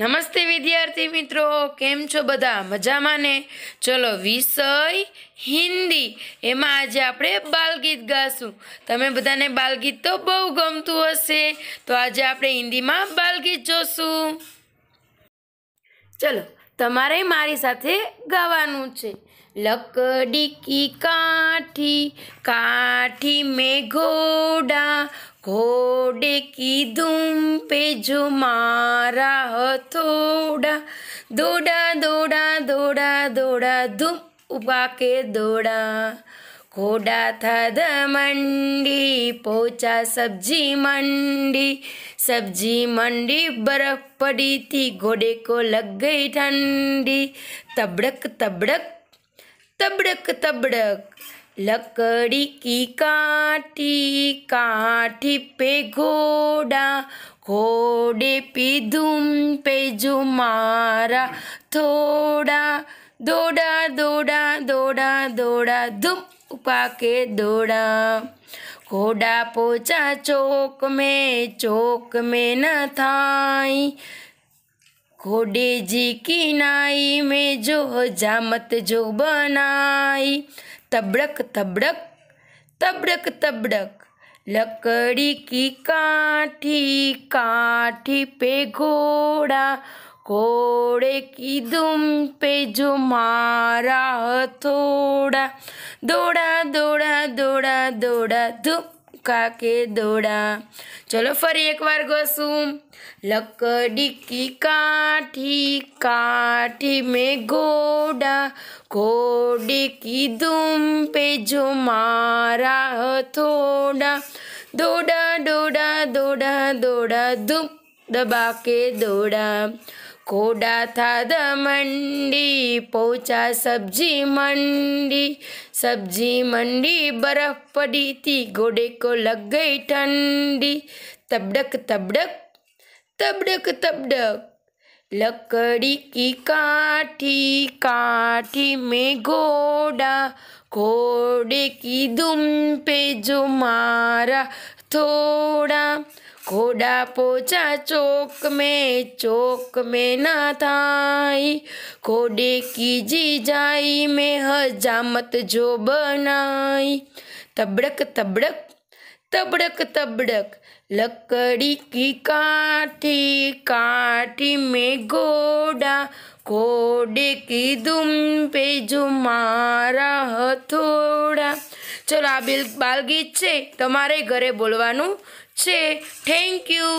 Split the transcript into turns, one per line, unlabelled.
નમસ્તે વિદ્યાર્થી મિત્રો કેમ છો બધા મજામાં ને ચલો વિષય હિન્દી એમાં આજે આપણે બાલગીત ગાશું તમે બધાને બાલગીત તો બહુ ગમતું હશે તો આજે આપણે હિન્દીમાં બાલગીત જોશું ચલો તમારે મારી સાથે ગાવાનું છે લકડી કી કાઠી કાઠી મેં ઘોડા घोड़े की दुम पे जो मारा हथौड़ा दौड़ा दौड़ा दौड़ा दौड़ा दुम उबा के दौड़ा घोड़ा था द मंडी पहुंचा सब्जी मंडी सब्जी मंडी बर्फ पड़ी थी घोड़े को लग गई ठंडी तबड़क तबड़क तबड़क तबड़क लकड़ी की काठी काठी पे घोड़ा घोड़े पे धूम पे जो मारा थोड़ा दौड़ा दौड़ा दौड़ा दौड़ा धूम उपा के दौड़ा घोड़ा पोचा चौक में चौक में न थाई घोड़े जी की नाई में जो जामत जो बनाई तबड़क तबड़क तबड़क तबड़क लकड़ी की काठी काठी पे घोड़ा घोड़े की दुम पे जो मारा हथौड़ा दौड़ा दौड़ा दौड़ा दौड़ा धूम सिक्का के दौड़ा चलो फिर एक बार गोसू लकड़ी की काठी काठी में घोड़ा घोड़ी की दुम पे जो मारा थोड़ा दौड़ा दौड़ा दौड़ा दौड़ा दुम दबा के दौड़ा कोडा था द मंडी पहुँचा सब्जी मंडी सब्जी मंडी बर्फ पड़ी थी घोड़े को लग गई ठंडी तबडक तबडक तबडक तबडक लकड़ी की काठी काठी में घोड़ा घोड़े की दुम पे जो मारा थोड़ा घोड़ा पोचा चौक में चौक में ना थाई खोडे की जी जाई में हजामत जो बनाई तबड़क तबड़क तबड़क तबड़क लकड़ी की काठी काठी में घोड़ा घोड़े की दुम पे जो मारा हथोड़ा ચલો આ બિલ બાલગીત છે તમારે ઘરે બોલવાનું છે થેન્ક યુ